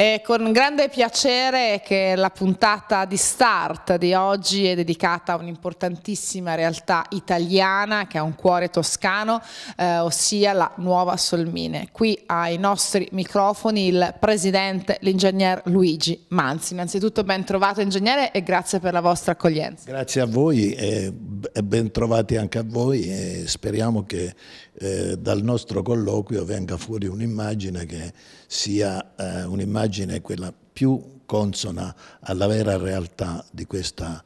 È con grande piacere che la puntata di Start di oggi è dedicata a un'importantissima realtà italiana che ha un cuore toscano, eh, ossia la Nuova Solmine. Qui ai nostri microfoni il presidente, l'ingegner Luigi Manzi. Innanzitutto ben trovato ingegnere e grazie per la vostra accoglienza. Grazie a voi e ben trovati anche a voi e speriamo che eh, dal nostro colloquio venga fuori un'immagine che sia eh, un'immagine quella più consona alla vera realtà di questa,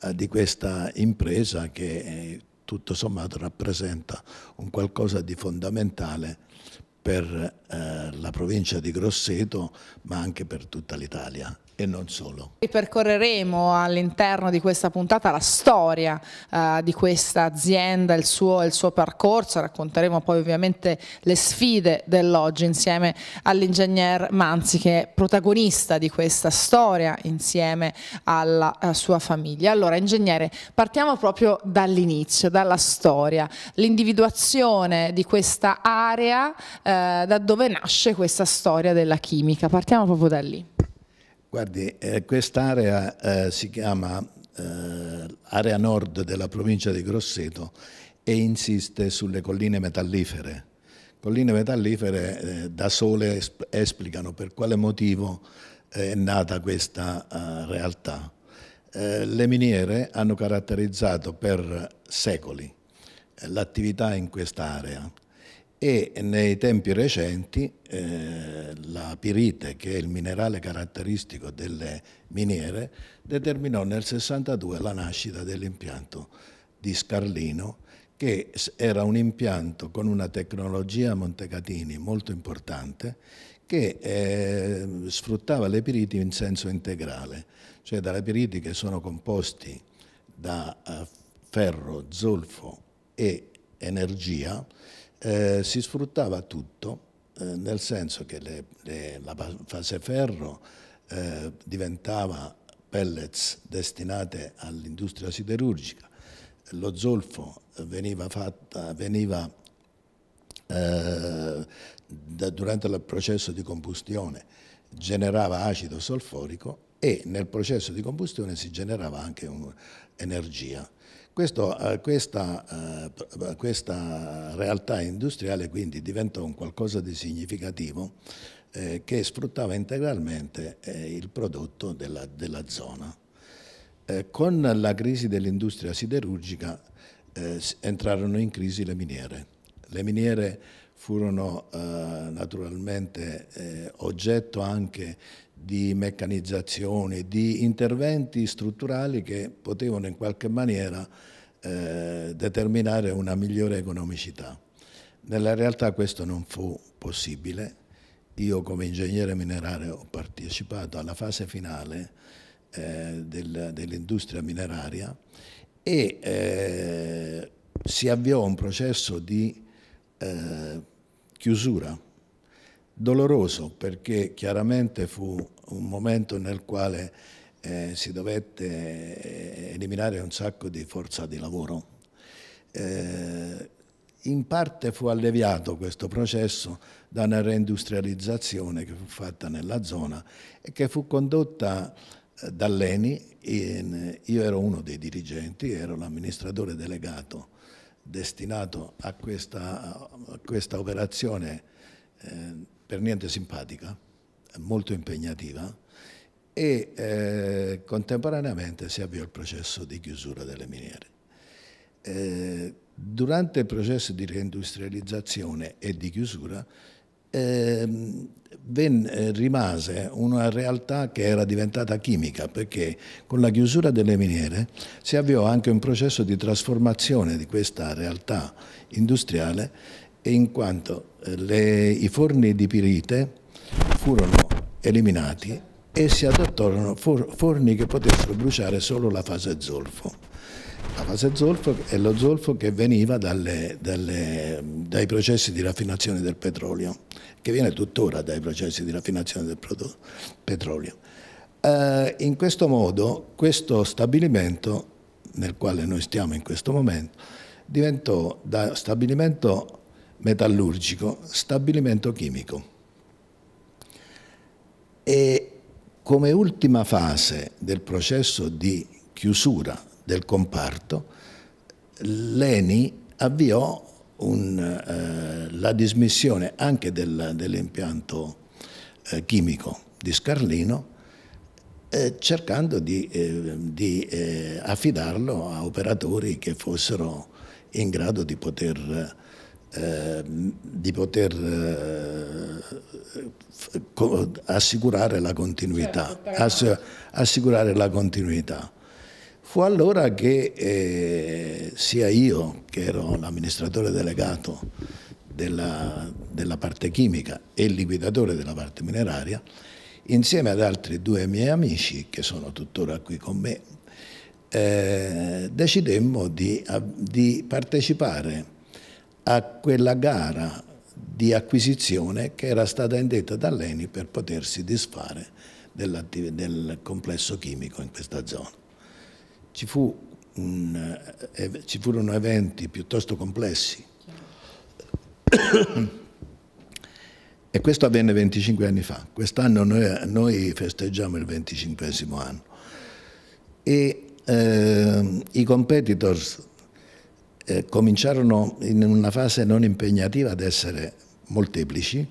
eh, di questa impresa che eh, tutto sommato rappresenta un qualcosa di fondamentale per eh, la provincia di Grosseto ma anche per tutta l'Italia e non solo. Ripercorreremo all'interno di questa puntata la storia uh, di questa azienda, il suo, il suo, percorso, racconteremo poi ovviamente le sfide dell'oggi insieme all'ingegner Manzi che è protagonista di questa storia insieme alla eh, sua famiglia. Allora ingegnere partiamo proprio dall'inizio, dalla storia, l'individuazione di questa area, uh, da dove nasce questa storia della chimica, partiamo proprio da lì. Guardi, eh, quest'area eh, si chiama eh, area nord della provincia di Grosseto e insiste sulle colline metallifere. Colline metallifere eh, da sole esplicano per quale motivo eh, è nata questa eh, realtà. le miniere hanno caratterizzato per secoli l'attività in quest'area e nei tempi recenti eh, la pirite, che è il minerale caratteristico delle miniere, determinò nel 62 la nascita dell'impianto di Scarlino, che era un impianto con una tecnologia a Montecatini molto importante che eh, sfruttava le piriti in senso integrale, cioè dalle piriti che sono composti da eh, ferro, zolfo e energia, eh, si sfruttava tutto, eh, nel senso che le, le, la fase ferro eh, diventava pellets destinate all'industria siderurgica, lo zolfo veniva, fatta, veniva eh, da, durante il processo di combustione generava acido solforico e nel processo di combustione si generava anche un, energia questo, eh, questa, eh, questa, realtà industriale quindi diventò un qualcosa di significativo eh, che sfruttava integralmente il prodotto della, della zona. con la crisi dell'industria siderurgica entrarono in crisi le miniere. Le miniere furono naturalmente oggetto anche di meccanizzazione, di interventi strutturali che potevano in qualche maniera eh, determinare una migliore economicità. Nella realtà questo non fu possibile. Io come ingegnere minerario ho partecipato alla fase finale eh, del, dell'industria mineraria e eh, si avviò un processo di eh, chiusura doloroso perché chiaramente fu un momento nel quale eh, si dovette eh, eliminare un sacco di forza di lavoro. Eh, in parte fu alleviato questo processo da una reindustrializzazione che fu fatta nella zona e che fu condotta eh, dall'ENI. io ero uno dei dirigenti, ero l'amministratore delegato destinato a questa, a questa operazione eh, per niente simpatica, molto impegnativa e eh, contemporaneamente si avviò il processo di chiusura delle miniere. Eh, durante il processo di reindustrializzazione e di chiusura ehm, eh, ben, rimase una realtà che era diventata chimica perché con la chiusura delle miniere si avviò anche un processo di trasformazione di questa realtà industriale in quanto eh, le, i forni di pirite furono eliminati e si adottarono for, forni che potessero bruciare solo la fase zolfo. La fase zolfo è lo zolfo che veniva dalle, dalle, dai processi di raffinazione del petrolio, che viene tuttora dai processi di raffinazione del petrolio. Eh, in questo modo questo stabilimento, nel quale noi stiamo in questo momento, diventò da stabilimento metallurgico, stabilimento chimico. E come ultima fase del processo di chiusura del comparto, l'ENI avviò un, eh, la dismissione anche del, dell'impianto eh, chimico di Scarlino, eh, cercando di, eh, di eh, affidarlo a operatori che fossero in grado di poter Ehm, di poter eh, assicurare la continuità. Certo, Ass assicurare la continuità. Fu allora che eh, sia io, che ero l'amministratore delegato della, della, parte chimica e il liquidatore della parte mineraria, insieme ad altri due miei amici, che sono tuttora qui con me, eh, decidemmo di, di partecipare a quella gara di acquisizione che era stata indetta dall'ENI per potersi disfare del complesso chimico in questa zona. Ci, fu un, eh, ci furono eventi piuttosto complessi e questo avvenne 25 anni fa. Quest'anno noi, noi, festeggiamo il 25 anno e eh, i competitors eh, cominciarono in una fase non impegnativa ad essere molteplici,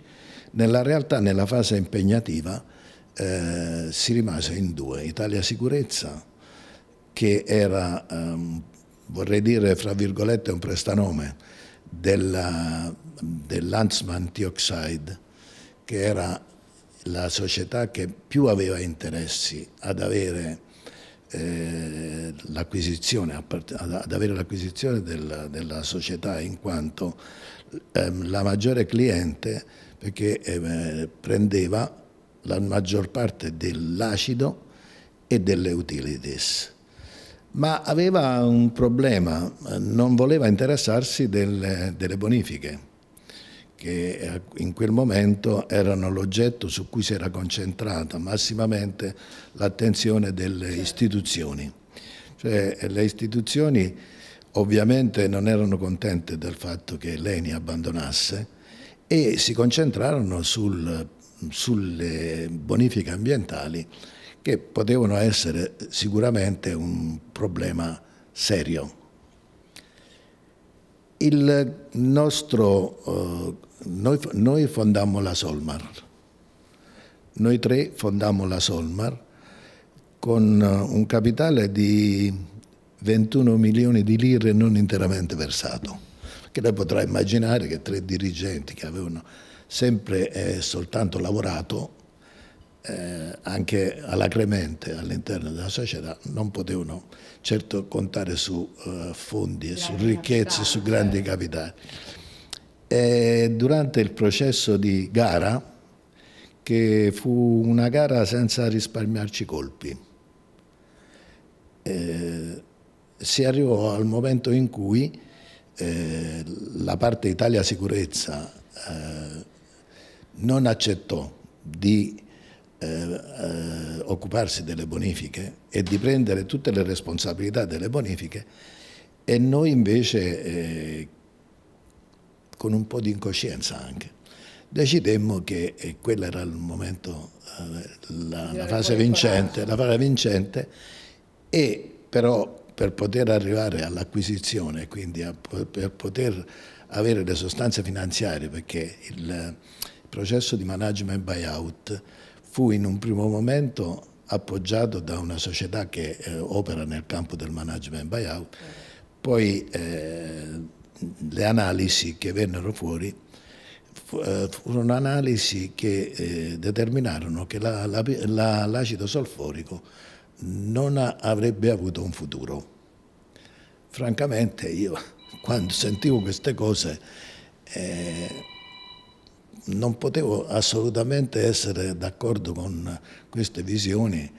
nella realtà nella fase impegnativa eh, si rimase in due, Italia Sicurezza che era, ehm, vorrei dire, fra virgolette un prestanome dell'Ansman dell Tioxide, che era la società che più aveva interessi ad avere eh, ad avere l'acquisizione della, della, società in quanto eh, la maggiore cliente perché eh, prendeva la maggior parte dell'acido e delle utilities ma aveva un problema, non voleva interessarsi delle, delle bonifiche che eh, in quel momento erano l'oggetto su cui si era concentrata massimamente l'attenzione delle certo. istituzioni. Cioè, le istituzioni ovviamente non erano contente del fatto che Leni abbandonasse e si concentrarono sul, sulle bonifiche ambientali che potevano essere sicuramente un problema serio. Il nostro eh, noi, noi fondammo la Solmar, noi tre fondammo la Solmar con eh, un capitale di 21 milioni di lire non interamente versato. Che lei potrà immaginare che tre dirigenti che avevano sempre e eh, soltanto lavorato eh, anche alacremente all'interno della società non potevano certo contare su eh, fondi e su ricchezze, su grandi capitali. E eh, durante il processo di gara, che fu una gara senza risparmiarci colpi, eh, si arrivò al momento in cui eh, la parte Italia Sicurezza eh, non accettò di eh, eh occuparsi delle bonifiche e di prendere tutte le responsabilità delle bonifiche e noi invece eh, con un po' di incoscienza anche. Decidemmo che, e quello era il momento, eh, la, la, fase vincente, la fase vincente, e però per poter arrivare all'acquisizione, quindi a, per poter avere le sostanze finanziarie, perché il processo di management buyout fu in un primo momento appoggiato da una società che eh, opera nel campo del management buyout, poi eh, le analisi che vennero fuori eh, furono analisi che eh, determinarono che l'acido la, la, solforico non avrebbe avuto un futuro. Francamente io quando sentivo queste cose eh, non potevo assolutamente essere d'accordo con queste visioni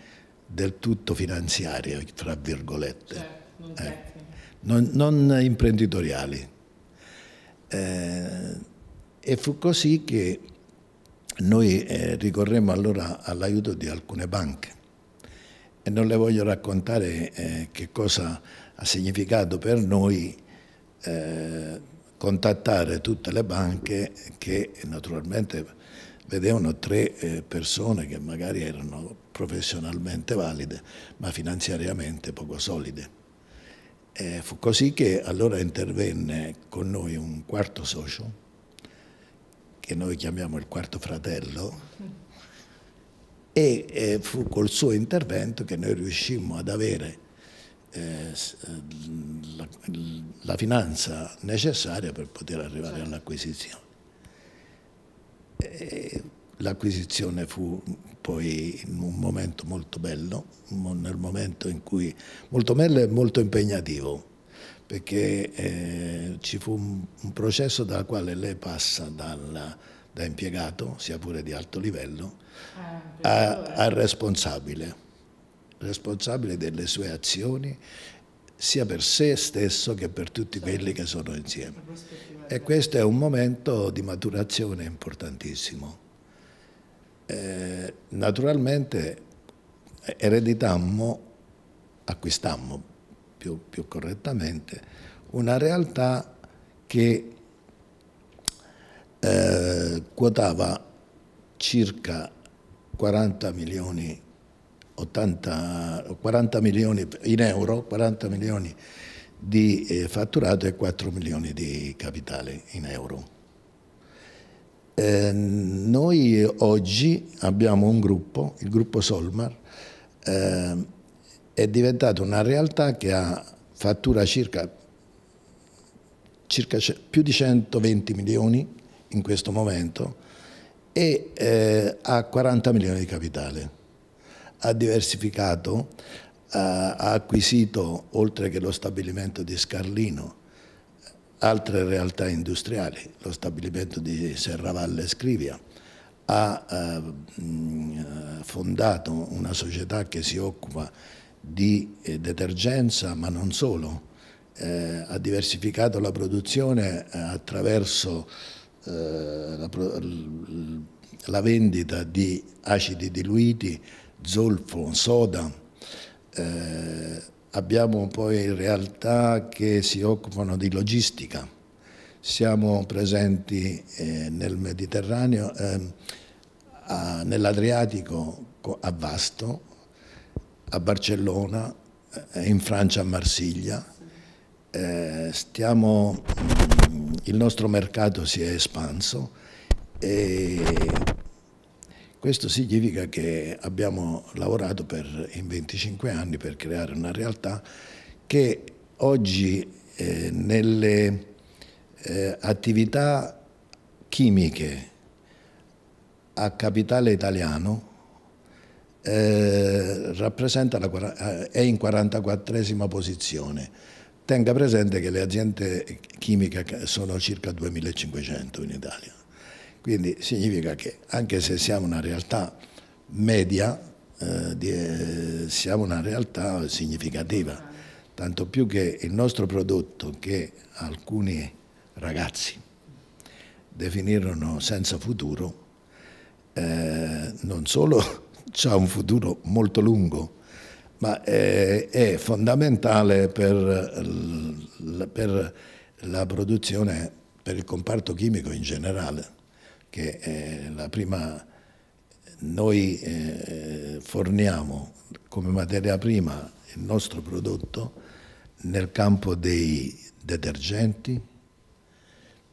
del tutto finanziarie, tra virgolette. Certo, non, non imprenditoriali. Eh, e fu così che noi eh, ricorremmo allora all'aiuto di alcune banche e non le voglio raccontare eh, che cosa ha significato per noi eh, contattare tutte le banche che naturalmente vedevano tre eh, persone che magari erano professionalmente valide ma finanziariamente poco solide. E eh, fu così che allora intervenne con noi un quarto socio, che noi chiamiamo il quarto fratello, e eh, fu col suo intervento che noi riuscimmo ad avere eh, la, la, finanza necessaria per poter arrivare certo. all'acquisizione. L'acquisizione fu poi un momento molto bello, nel momento in cui molto bello e molto impegnativo, perché eh, ci fu un, un, processo dal quale lei passa dal, da impiegato, sia pure di alto livello, ah, a, al responsabile, responsabile delle sue azioni sia per se stesso che per tutti quelli che sono insieme. E questo è un momento di maturazione importantissimo. Eh, naturalmente ereditammo, acquistammo più, più correttamente, una realtà che eh, quotava circa 40 milioni, 80, 40 milioni, in euro, 40 milioni di eh, fatturato e 4 milioni di capitale in euro. Ehm, noi oggi abbiamo un gruppo, il gruppo Solmar, eh, è diventato una realtà che ha, fattura circa, circa più di 120 milioni in questo momento e eh, ha 40 milioni di capitale. Ha diversificato, ha acquisito, oltre che lo stabilimento di Scarlino, altre realtà industriali, lo stabilimento di Serravalle Scrivia ha eh, fondato una società che si occupa di eh, detergenza, ma non solo, eh, ha diversificato la produzione eh, attraverso eh, la, la, vendita di acidi diluiti, zolfo, soda eh, Abbiamo poi realtà che si occupano di logistica, siamo presenti eh, nel Mediterraneo, eh, nell'Adriatico a Vasto, a Barcellona, eh, in Francia a Marsiglia. Eh, stiamo, mm, il nostro mercato si è espanso e questo significa che abbiamo lavorato per, in 25 anni per creare una realtà che oggi eh, nelle eh, attività chimiche a capitale italiano eh, la, eh, è in 44esima posizione. Tenga presente che le aziende chimiche sono circa 2500 in Italia. Quindi significa che anche se siamo una realtà media, eh, di, eh, siamo una realtà significativa, tanto più che il nostro prodotto che alcuni ragazzi definirono senza futuro, eh, non solo ha un futuro molto lungo, ma è, eh, è fondamentale per, per la produzione, per il comparto chimico in generale che è eh, la prima noi eh, forniamo come materia prima il nostro prodotto nel campo dei detergenti,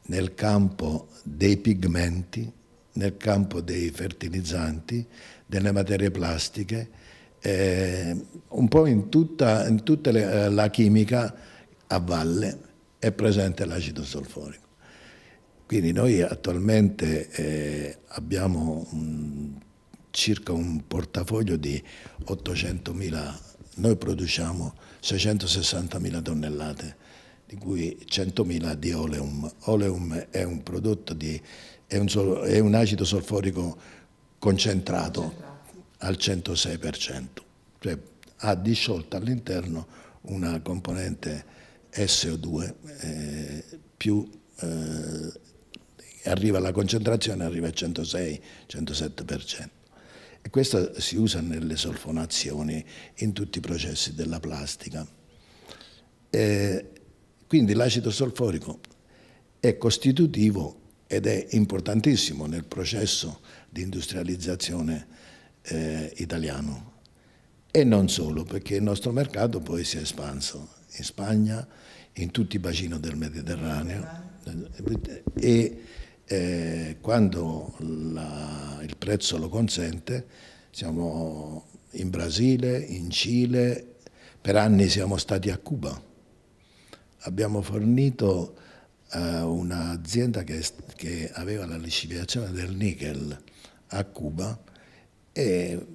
nel campo dei pigmenti, nel campo dei fertilizzanti, delle materie plastiche, eh, un po' in tutta, in tutta le, eh, la chimica a valle è presente l'acido solforico. Quindi noi attualmente eh, abbiamo un, circa un portafoglio di 800.000, noi produciamo 660.000 tonnellate, di cui 100.000 di oleum. Oleum è un prodotto di, è un, sol, è un acido solforico concentrato, concentrato. al 106%, cioè ha disciolto all'interno una componente SO2 eh, più eh, e arriva la concentrazione, arriva al 106-107%. E questo si usa nelle solfonazioni, in tutti i processi della plastica. E quindi l'acido solforico è costitutivo ed è importantissimo nel processo di industrializzazione eh, italiano. E non solo, perché il nostro mercato poi si è espanso in Spagna, in tutti i bacini del Mediterraneo. E, e quando la, il prezzo lo consente siamo in Brasile, in Cile, per anni siamo stati a Cuba. Abbiamo fornito a eh, un'azienda che, che aveva la liceviazione del nickel a Cuba e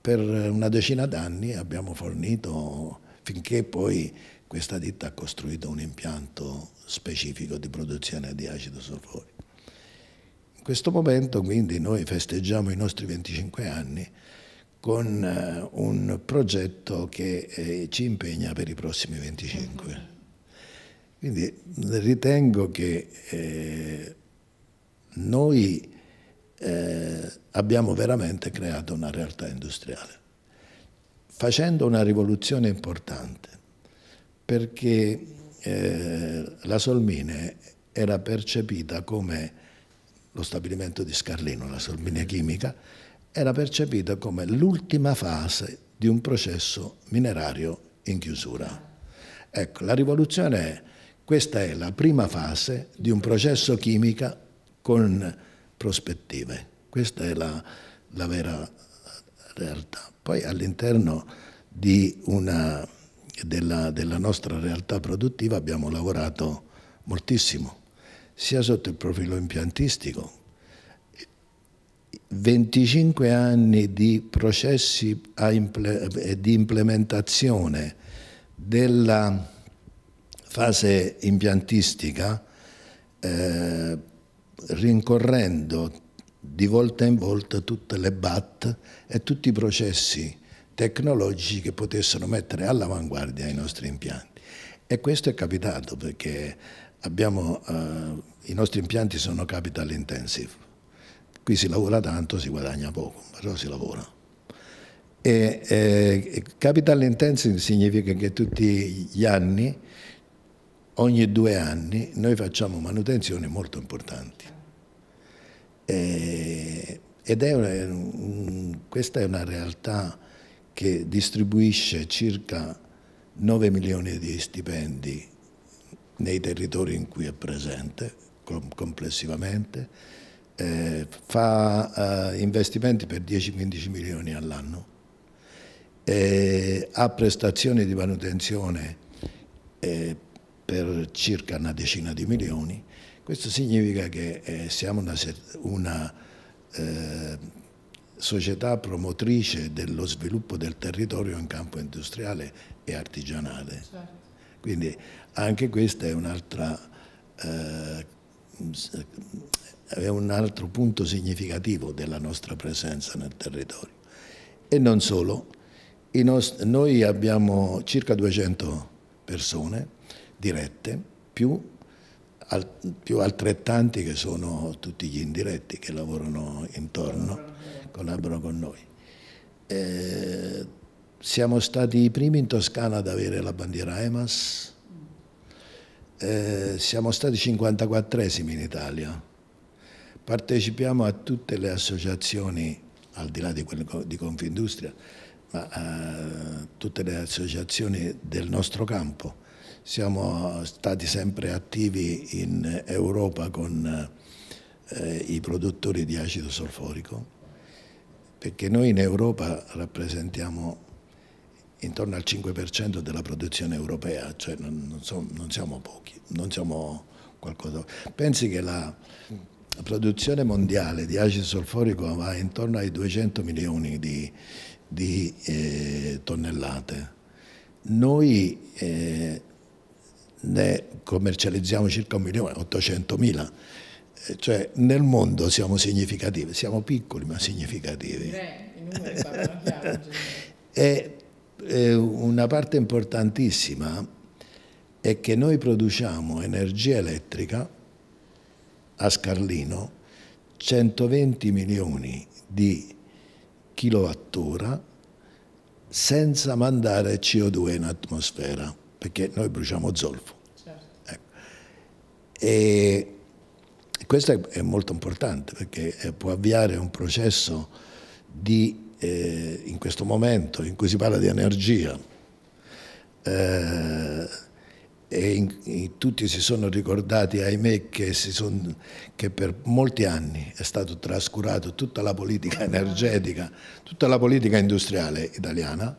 per una decina d'anni abbiamo fornito finché poi questa ditta ha costruito un impianto specifico di produzione di acido solforico questo momento quindi noi festeggiamo i nostri 25 anni con eh, un progetto che eh, ci impegna per i prossimi 25. Quindi ritengo che eh, noi eh, abbiamo veramente creato una realtà industriale, facendo una rivoluzione importante, perché eh, la Solmine era percepita come lo stabilimento di Scarlino, la Sorbinia Chimica, era percepita come l'ultima fase di un processo minerario in chiusura. Ecco, la rivoluzione è, questa è la prima fase di un processo chimica con prospettive. Questa è la, la vera realtà. Poi all'interno della, della nostra realtà produttiva abbiamo lavorato moltissimo sia sotto il profilo impiantistico. 25 anni di processi eh, di implementazione della fase impiantistica eh, rincorrendo di volta in volta tutte le BAT e tutti i processi tecnologici che potessero mettere all'avanguardia i nostri impianti. E questo è capitato perché Abbiamo, eh, I nostri impianti sono capital intensive, qui si lavora tanto, si guadagna poco, però si lavora. E, eh, capital intensive significa che tutti gli anni, ogni due anni, noi facciamo manutenzioni molto importanti. E, ed è una, questa è una realtà che distribuisce circa 9 milioni di stipendi nei territori in cui è presente complessivamente, eh, fa eh, investimenti per 10-15 milioni all'anno, eh, ha prestazioni di manutenzione eh, per circa una decina di milioni. Questo significa che eh, siamo una, una eh, società promotrice dello sviluppo del territorio in campo industriale e artigianale. Certo. Quindi anche questo è, eh, è un altro punto significativo della nostra presenza nel territorio. E non solo, noi abbiamo circa 200 persone dirette, più, più altrettanti che sono tutti gli indiretti che lavorano intorno, collaborano con noi. Eh, siamo stati i primi in Toscana ad avere la bandiera EMAS, eh, siamo stati 54esimi in Italia, partecipiamo a tutte le associazioni, al di là di quelle di Confindustria, ma a eh, tutte le associazioni del nostro campo. Siamo stati sempre attivi in Europa con eh, i produttori di acido solforico, perché noi in Europa rappresentiamo intorno al 5% della produzione europea, cioè non, non, so, non, siamo pochi, non siamo qualcosa. Pensi che la, produzione mondiale di acido solforico va intorno ai 200 milioni di, di eh, tonnellate. Noi eh, ne commercializziamo circa 1 milione, 800 mila. Eh, cioè nel mondo siamo significativi, siamo piccoli ma significativi. Eh, e una parte importantissima è che noi produciamo energia elettrica a Scarlino 120 milioni di kilowattora senza mandare CO2 in atmosfera, perché noi bruciamo zolfo. Certo. Ecco. E questo è molto importante perché eh, può avviare un processo di eh, in questo momento in cui si parla di energia eh, e in, in, tutti si sono ricordati, ahimè, che, son, che, per molti anni è stato trascurato tutta la politica energetica, tutta la politica industriale italiana.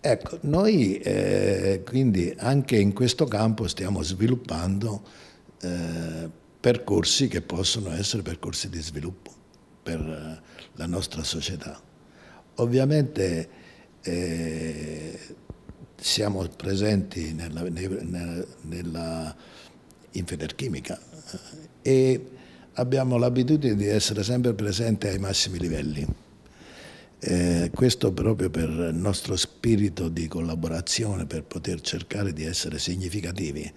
Ecco, noi eh, quindi anche in questo campo stiamo sviluppando eh, percorsi che possono essere percorsi di sviluppo per, la nostra società. Ovviamente eh, siamo presenti nella, nella, nella, in Federchimica eh, e abbiamo l'abitudine di essere sempre presenti ai massimi livelli. Eh, questo proprio per il nostro spirito di collaborazione, per poter cercare di essere significativi.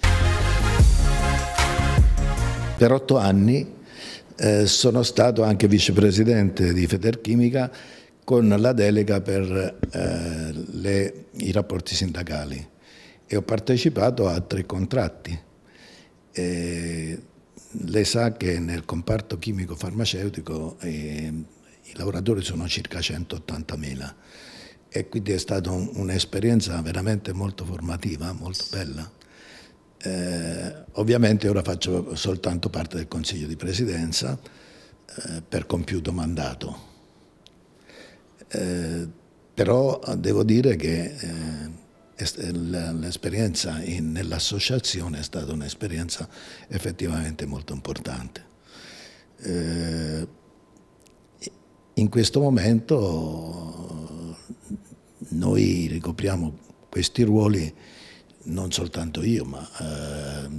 Per otto anni eh, sono stato anche vicepresidente di Federchimica con la delega per eh, le, i rapporti sindacali e ho partecipato a tre contratti. E eh, lei sa che nel comparto chimico farmaceutico eh, i lavoratori sono circa 180.000 e quindi è stata un'esperienza veramente molto formativa, molto bella. Eh, ovviamente ora faccio soltanto parte del Consiglio di Presidenza eh, per compiuto mandato, eh, però devo dire che eh, l'esperienza nell'associazione è stata un'esperienza effettivamente molto importante. Eh, in questo momento noi ricopriamo questi ruoli non soltanto io, ma eh,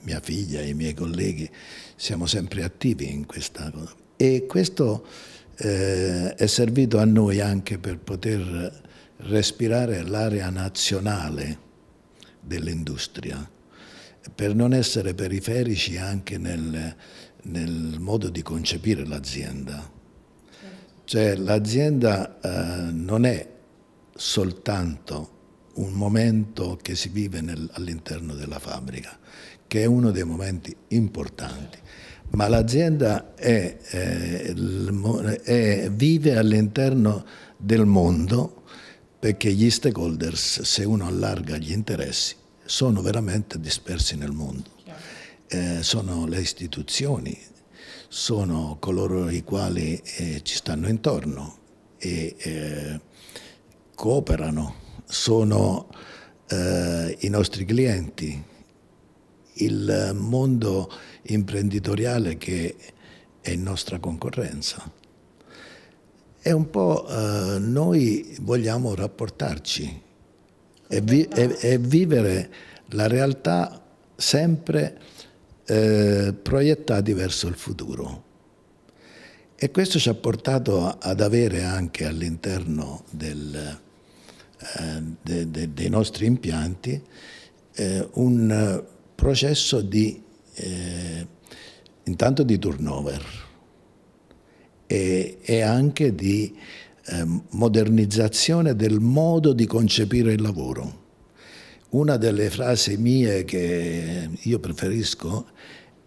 mia figlia e i miei colleghi, siamo sempre attivi in questa cosa. E questo eh, è servito a noi anche per poter respirare l'area nazionale dell'industria, per non essere periferici anche nel, nel modo di concepire l'azienda. Cioè l'azienda eh, non è soltanto un momento che si vive nel, all'interno della fabbrica, che è uno dei momenti importanti. Ma l'azienda è, è, è, vive all'interno del mondo perché gli stakeholders, se uno allarga gli interessi, sono veramente dispersi nel mondo. Eh, sono le istituzioni, sono coloro i quali eh, ci stanno intorno e eh, cooperano sono eh, i nostri clienti, il mondo imprenditoriale che è nostra concorrenza. E un po' eh, noi vogliamo rapportarci e, vi e, e vivere la realtà sempre eh, proiettati verso il futuro. E questo ci ha portato ad avere anche all'interno del eh, de, de, dei nostri impianti eh, un processo di, eh, intanto di turnover e, e anche di eh, modernizzazione del modo di concepire il lavoro. Una delle frasi mie che io preferisco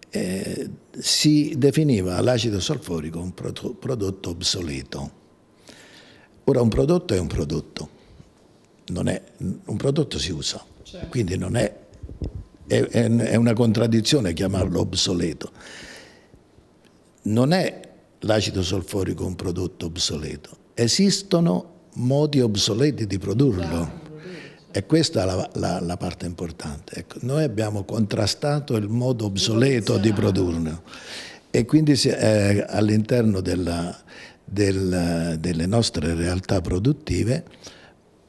eh, si definiva l'acido solforico un prodotto obsoleto. Ora un prodotto è un prodotto è, un prodotto si usa, certo. quindi non è, è, è una contraddizione chiamarlo obsoleto. Non è l'acido solforico un prodotto obsoleto, esistono modi obsoleti di produrlo. Certo, e questa è la, la, la parte importante. Ecco, noi abbiamo contrastato il modo obsoleto di produrlo e quindi eh, all'interno del, delle nostre realtà produttive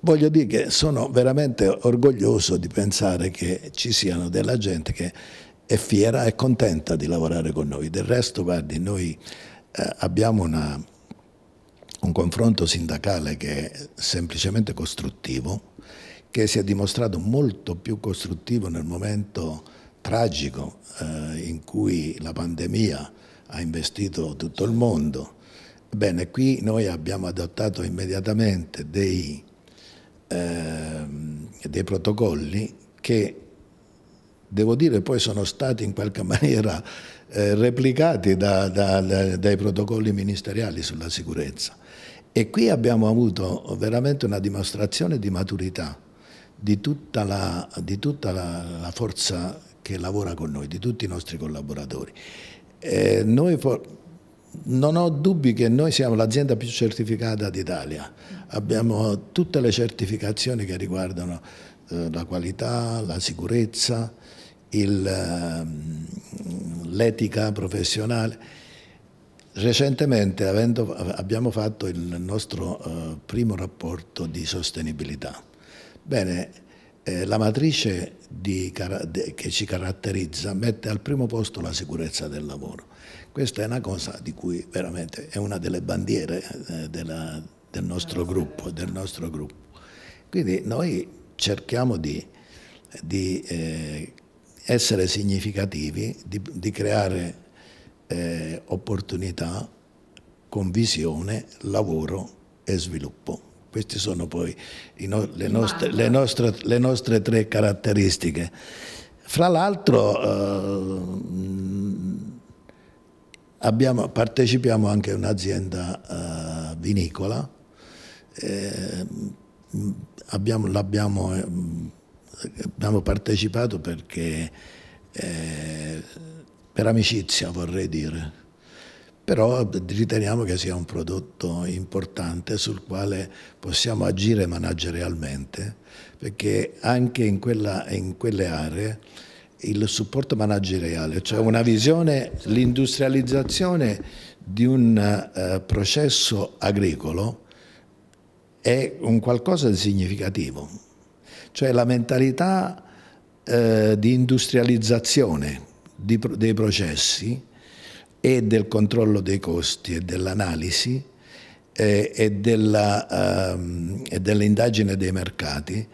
voglio dire che sono veramente orgoglioso di pensare che ci siano della gente che è fiera e contenta di lavorare con noi. Del resto, guardi, noi eh, abbiamo una, un confronto sindacale che è semplicemente costruttivo, che si è dimostrato molto più costruttivo nel momento tragico eh, in cui la pandemia ha investito tutto il mondo. Bene, qui noi abbiamo adottato immediatamente dei eh, dei protocolli che devo dire poi sono stati in qualche maniera eh, replicati da, da, da, dai protocolli ministeriali sulla sicurezza. E qui abbiamo avuto veramente una dimostrazione di maturità di tutta la, di tutta la, la forza che lavora con noi, di tutti i nostri collaboratori. Eh, noi non ho dubbi che noi siamo l'azienda più certificata d'Italia. Abbiamo tutte le certificazioni che riguardano eh, la qualità, la sicurezza, ehm, l'etica professionale. Recentemente avendo, abbiamo fatto il nostro eh, primo rapporto di sostenibilità. Bene, eh, la matrice di, che ci caratterizza mette al primo posto la sicurezza del lavoro questa è una cosa di cui veramente è una delle bandiere eh, della, del, nostro gruppo, del, nostro gruppo, Quindi noi cerchiamo di, di eh, essere significativi, di, di creare eh, opportunità con visione, lavoro e sviluppo. Queste sono poi no, le, nostre, le, nostre, le, nostre, tre caratteristiche. Fra l'altro eh, Abbiamo, partecipiamo anche a un'azienda uh, vinicola, eh, abbiamo, l'abbiamo, eh, abbiamo partecipato perché eh, per amicizia vorrei dire, però riteniamo che sia un prodotto importante sul quale possiamo agire managerialmente perché anche in, quella, in quelle aree il supporto manageriale, cioè eh. una visione, l'industrializzazione di un eh, processo agricolo è un qualcosa di significativo, cioè la mentalità eh, di industrializzazione di, dei processi e del controllo dei costi e dell'analisi eh, e ehm, dell'indagine dell dei mercati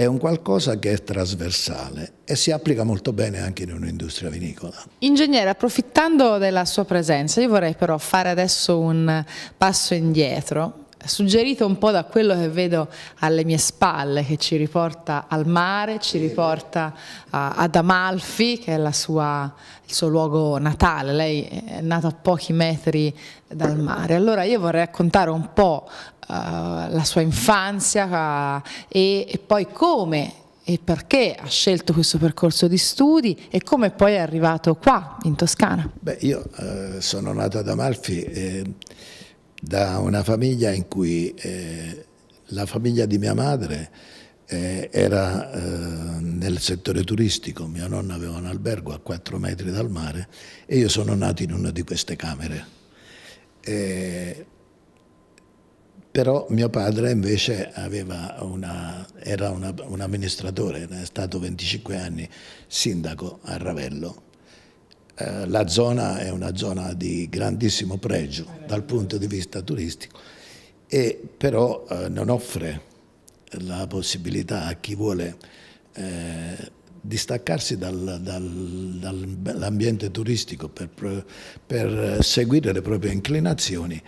è un qualcosa che è trasversale e si applica molto bene anche in un'industria vinicola. Ingegnere, approfittando della sua presenza, io vorrei però fare adesso un passo indietro suggerito un po' da quello che vedo alle mie spalle, che ci riporta al mare, ci riporta ad Amalfi, che è sua, il suo luogo natale, lei è nata a pochi metri dal mare. Allora io vorrei raccontare un po' Eh, la sua infanzia eh, e, e poi come e perché ha scelto questo percorso di studi e come poi è arrivato qua in Toscana? Beh, io eh, sono nato ad Amalfi eh, da una famiglia in cui eh, la famiglia di mia madre eh, era nel settore turistico, mio nonno aveva un albergo a 4 metri dal mare e io sono nato in una di queste camere. Però mio padre invece una, era una, un amministratore, è stato 25 anni sindaco a Ravello. Eh, la zona è una zona di grandissimo pregio dal punto di vista turistico, e però eh, non offre la possibilità a chi vuole eh, distaccarsi dal, dal, dall'ambiente turistico per, per seguire le proprie inclinazioni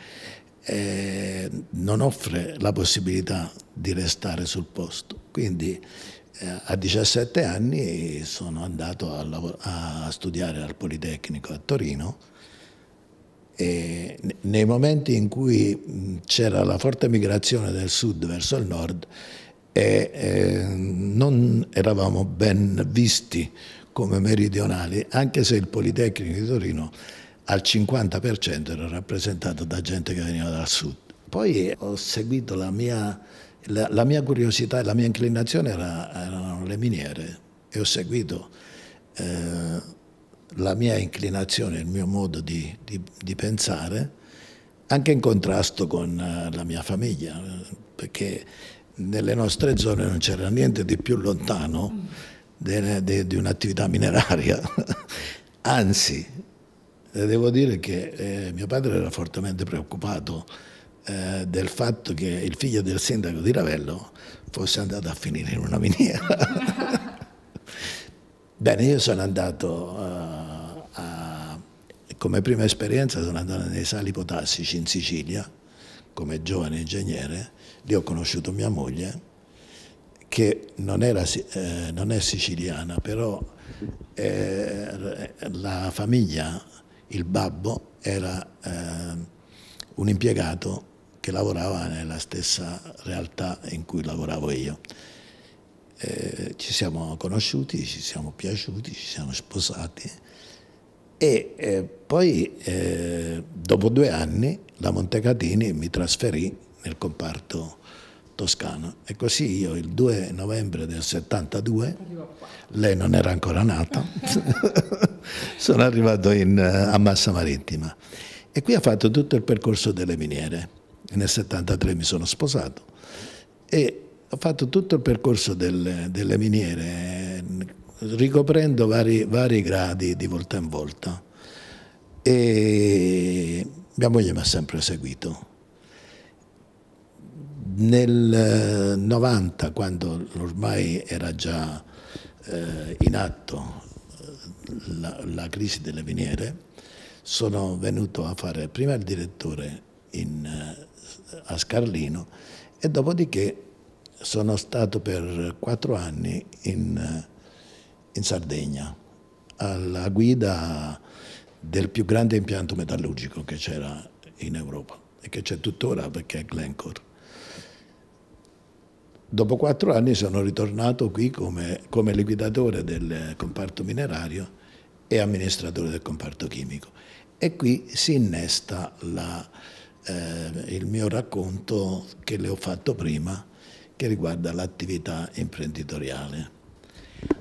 eh, non offre la possibilità di restare sul posto. Quindi eh, a 17 anni sono andato a, a studiare al Politecnico a Torino e nei momenti in cui c'era la forte migrazione del sud verso il nord e eh, non eravamo ben visti come meridionali, anche se il Politecnico di Torino al 50% era rappresentato da gente che veniva dal sud. Poi ho seguito la mia, la, la mia curiosità e la mia inclinazione era, erano le miniere e ho seguito eh, la mia inclinazione, il mio modo di, di, di pensare, anche in contrasto con eh, la mia famiglia, perché nelle nostre zone non c'era niente di più lontano mm. di un'attività mineraria, anzi eh, devo dire che eh, mio padre era fortemente preoccupato eh, del fatto che il figlio del sindaco di Ravello fosse andato a finire in una miniera. Bene, io sono andato uh, a, come prima esperienza sono andato nei sali potassici in Sicilia come giovane ingegnere, lì ho conosciuto mia moglie che non, era, eh, non è siciliana, però eh, la famiglia il babbo era eh, un impiegato che lavorava nella stessa realtà in cui lavoravo io. Eh, ci siamo conosciuti, ci siamo piaciuti, ci siamo sposati e eh, poi eh, dopo due anni la Montecatini mi trasferì nel comparto toscano. E così io il 2 novembre del 72, lei non era ancora nata, sono arrivato in, eh, a Massa Marittima. E qui ho fatto tutto il percorso delle miniere. Nel 73 mi sono sposato e ho fatto tutto il percorso del, delle miniere, ricoprendo vari, vari gradi di volta in volta. E mia moglie mi ha sempre seguito nel 90, eh, quando ormai era già eh, in atto eh, la, la, crisi delle miniere, sono venuto a fare prima il direttore in, eh, a Scarlino e dopodiché sono stato per quattro anni in, in Sardegna alla guida del più grande impianto metallurgico che c'era in Europa e che c'è tuttora perché è Glencore. Dopo quattro anni sono ritornato qui come, come liquidatore del comparto minerario e amministratore del comparto chimico. E qui si innesta la, eh, il mio racconto che le ho fatto prima, che riguarda l'attività imprenditoriale.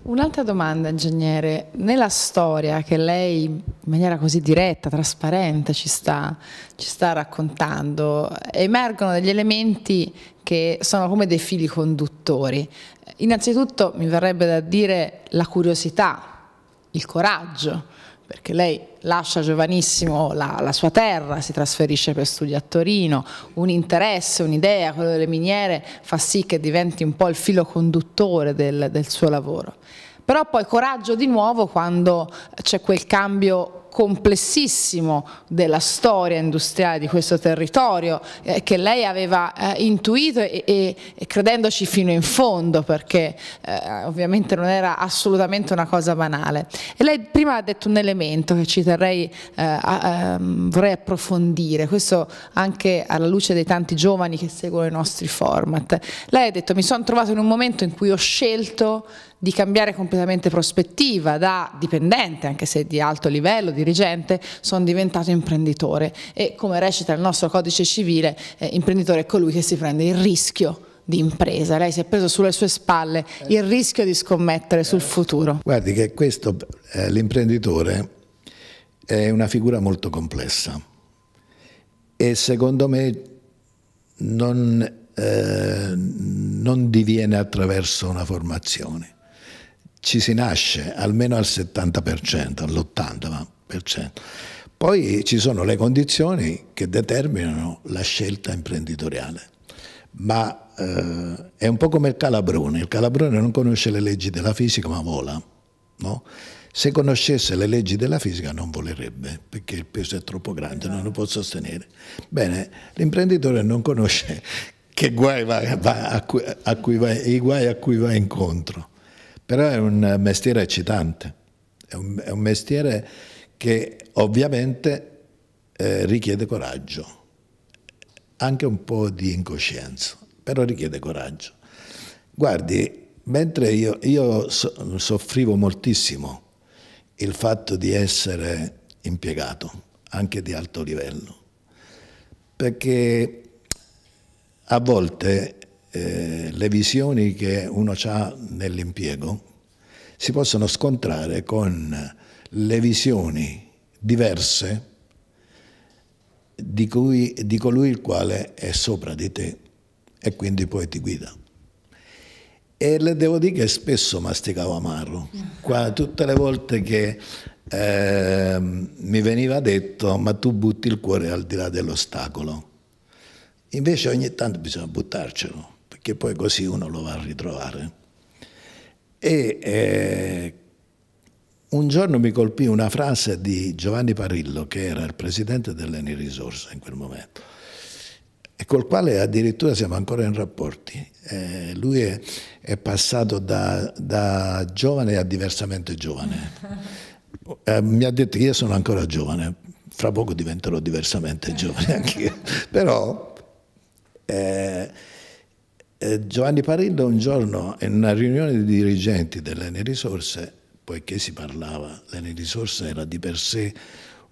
Un'altra domanda, ingegnere. Nella storia che lei in maniera così diretta, trasparente ci sta, ci sta raccontando, emergono degli elementi che sono come dei fili conduttori. Innanzitutto mi verrebbe da dire la curiosità, il coraggio, perché lei lascia giovanissimo la, la, sua terra, si trasferisce per studi a Torino, un interesse, un'idea, quello delle miniere, fa sì che diventi un po' il filo conduttore del, del suo lavoro. Però poi coraggio di nuovo quando c'è quel cambio complessissimo della storia industriale di questo territorio eh, che lei aveva eh, intuito e, e, e, credendoci fino in fondo perché eh, ovviamente non era assolutamente una cosa banale. E lei prima ha detto un elemento che ci terrei, eh, a, ehm, vorrei approfondire, questo anche alla luce dei tanti giovani che seguono i nostri format. Lei ha detto mi sono trovato in un momento in cui ho scelto di cambiare completamente prospettiva da dipendente, anche se di alto livello, dirigente, sono diventato imprenditore e come recita il nostro codice civile, eh, imprenditore è colui che si prende il rischio di impresa, lei si è preso sulle sue spalle il rischio di scommettere sul futuro. Guardi che questo, eh, l'imprenditore è una figura molto complessa e secondo me non, eh, non diviene attraverso una formazione ci si nasce almeno al 70%, all'80%. Poi ci sono le condizioni che determinano la scelta imprenditoriale, ma eh, è un po' come il calabrone, il calabrone non conosce le leggi della fisica ma vola, no? se conoscesse le leggi della fisica non volerebbe, perché il peso è troppo grande, non lo può sostenere. Bene, l'imprenditore non conosce che guai va, va a cui, a cui va, i guai a cui va incontro. Però è un mestiere eccitante, è un, è un mestiere che ovviamente eh, richiede coraggio, anche un po' di incoscienza, però richiede coraggio. Guardi, mentre io, io so, soffrivo moltissimo il fatto di essere impiegato, anche di alto livello, perché a volte eh, le visioni che uno ha nell'impiego si possono scontrare con le visioni diverse di, cui, di colui il quale è sopra di te e quindi poi ti guida. E le devo dire che spesso masticavo amaro, Qua, tutte le volte che eh, mi veniva detto ma tu butti il cuore al di là dell'ostacolo. Invece ogni tanto bisogna buttarcelo, perché poi così uno lo va a ritrovare. E eh, un giorno mi colpì una frase di Giovanni Parillo, che era il presidente dell'Eni Risorsa in quel momento, e col quale addirittura siamo ancora in rapporti. Eh, lui è, è passato da, da, giovane a diversamente giovane. Eh, mi ha detto che io sono ancora giovane, fra poco diventerò diversamente giovane anche io. però... Eh, eh, Giovanni Parillo un giorno in una riunione di dirigenti dell'Ene Risorse, poiché si parlava, l'Ene Risorse era di per sé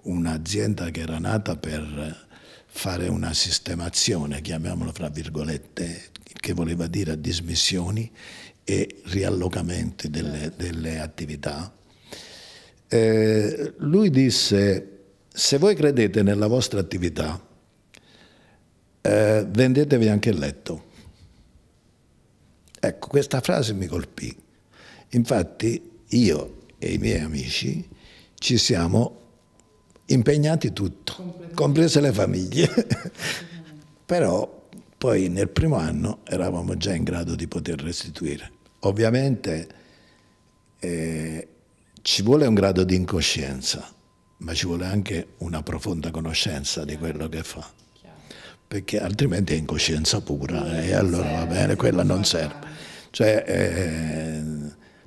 un'azienda che era nata per fare una sistemazione, chiamiamola fra virgolette, che voleva dire dismissioni e riallocamenti delle, delle attività. Eh, lui disse, se voi credete nella vostra attività, eh, vendetevi anche il letto Ecco, questa frase mi colpì. Infatti io e i miei amici ci siamo impegnati tutto, comprese le famiglie. Però poi nel primo anno eravamo già in grado di poter restituire. Ovviamente eh, ci vuole un grado di incoscienza, ma ci vuole anche una profonda conoscenza di quello che fa perché altrimenti è incoscienza pura eh, e allora va bene, quella non serve. Cioè, eh,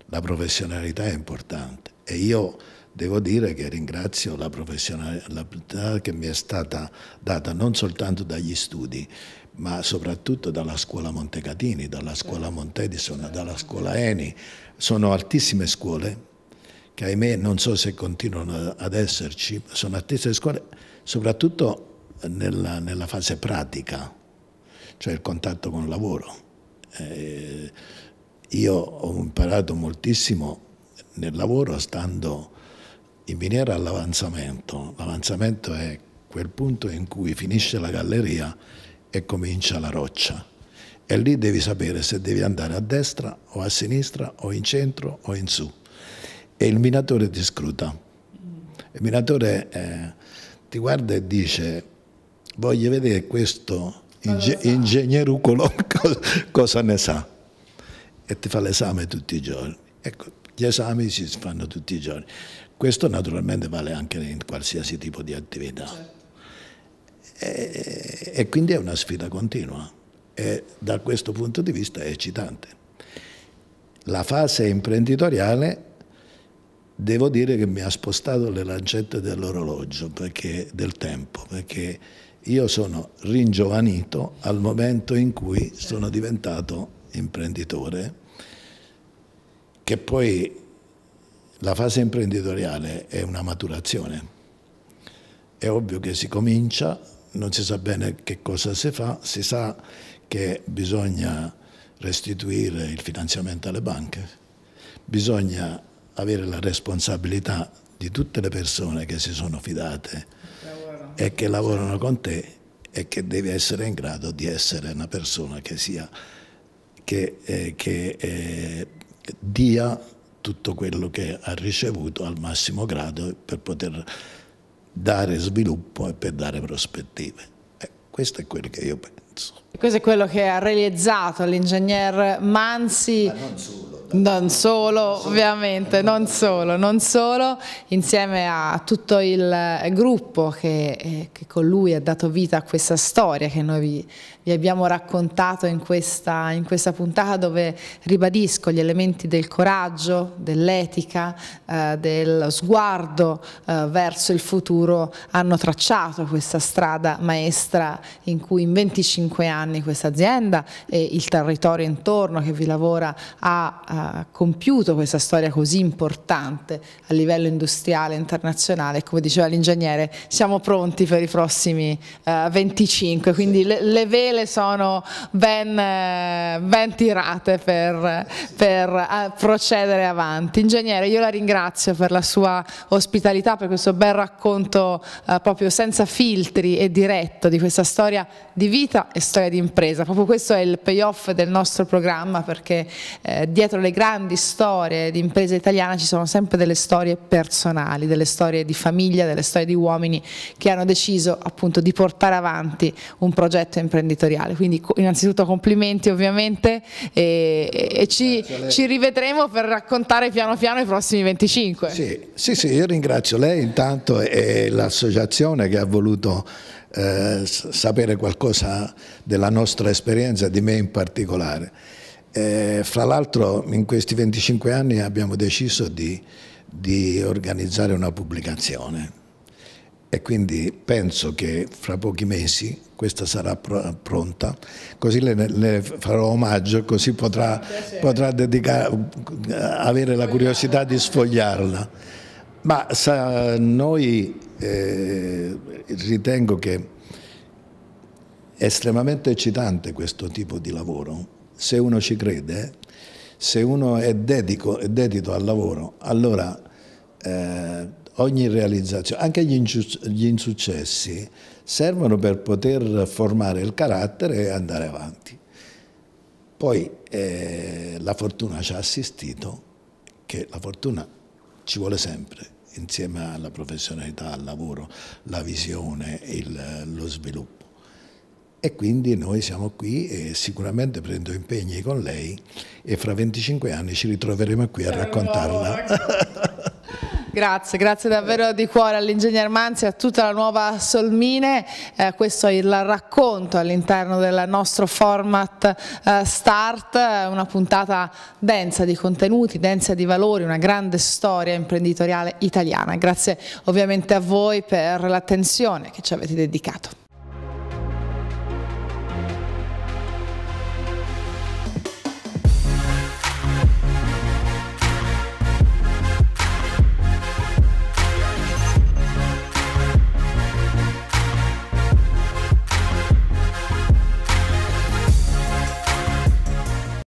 la professionalità è importante e io devo dire che ringrazio la professionalità che mi è stata data non soltanto dagli studi, ma soprattutto dalla scuola Montecatini, dalla scuola Montedison, dalla scuola Eni. Sono altissime scuole che ahimè non so se continuano ad esserci, sono altissime scuole soprattutto nella, nella fase pratica, cioè il contatto con il lavoro. Eh, io ho imparato moltissimo nel lavoro stando in miniera all'avanzamento. L'avanzamento è quel punto in cui finisce la galleria e comincia la roccia. E lì devi sapere se devi andare a destra o a sinistra o in centro o in su. E il minatore ti scruta. Il minatore eh, ti guarda e dice Voglio vedere questo inge- ingegnerucolo cosa ne sa. E ti fa l'esame tutti i giorni. Ecco, gli esami si fanno tutti i giorni. Questo naturalmente vale anche in qualsiasi tipo di attività. Certo. E, e, quindi è una sfida continua e da questo punto di vista è eccitante. La fase imprenditoriale devo dire che mi ha spostato le lancette dell'orologio, perché, del tempo, perché io sono ringiovanito al momento in cui sono diventato imprenditore, che poi la fase imprenditoriale è una maturazione. È ovvio che si comincia, non si sa bene che cosa si fa, si sa che bisogna restituire il finanziamento alle banche, bisogna avere la responsabilità di tutte le persone che si sono fidate e che lavorano con te e che devi essere in grado di essere una persona che sia che, eh, che eh, dia tutto quello che ha ricevuto al massimo grado per poter dare sviluppo e per dare prospettive. Eh, questo è quello che io penso. Questo è quello che ha realizzato l'ingegner Manzi. Ma non solo non solo, ovviamente, non solo, non solo, insieme a tutto il eh, gruppo che, eh, che, con lui ha dato vita a questa storia che noi vi vi abbiamo raccontato in questa, in questa puntata dove ribadisco gli elementi del coraggio, dell'etica, eh, del sguardo eh, verso il futuro hanno tracciato questa strada maestra in cui in 25 anni questa azienda e il territorio intorno che vi lavora ha, ha eh, compiuto questa storia così importante a livello industriale internazionale. Come diceva l'ingegnere, siamo pronti per i prossimi eh, 25, quindi le, le vere le sono ben, eh, ben tirate per, per, eh, procedere avanti. Ingegnere, io la ringrazio per la sua ospitalità, per questo bel racconto eh, proprio senza filtri e diretto di questa storia di vita e storia di impresa. Proprio questo è il payoff del nostro programma perché eh, dietro le grandi storie di impresa italiana ci sono sempre delle storie personali, delle storie di famiglia, delle storie di uomini che hanno deciso appunto di portare avanti un progetto imprenditoriale editoriale. Quindi innanzitutto complimenti ovviamente e, e ci, ci, rivedremo per raccontare piano piano i prossimi 25. Sì, sì, sì io ringrazio lei intanto e l'associazione che ha voluto eh, sapere qualcosa della nostra esperienza, di me in particolare. Eh, fra l'altro in questi 25 anni abbiamo deciso di, di organizzare una pubblicazione e quindi penso che fra pochi mesi questa sarà pr pronta, così le, le, farò omaggio, così potrà, potrà dedicare, avere la curiosità di sfogliarla. Ma sa, noi eh, ritengo che è estremamente eccitante questo tipo di lavoro, se uno ci crede, se uno è dedito, è dedito al lavoro, allora... Eh, ogni realizzazione, anche gli, gli insuccessi, servono per poter formare il carattere e andare avanti. Poi eh, la fortuna ci ha assistito, che la fortuna ci vuole sempre, insieme alla professionalità, al lavoro, la visione, il, lo sviluppo. E quindi noi siamo qui e sicuramente prendo impegni con lei e fra 25 anni ci ritroveremo qui a raccontarla. Grazie, grazie davvero di cuore all'ingegner Manzi e a tutta la nuova Solmine, eh, questo è il racconto all'interno del nostro format eh, Start, eh, una puntata densa di contenuti, densa di valori, una grande storia imprenditoriale italiana. Grazie ovviamente a voi per l'attenzione che ci avete dedicato.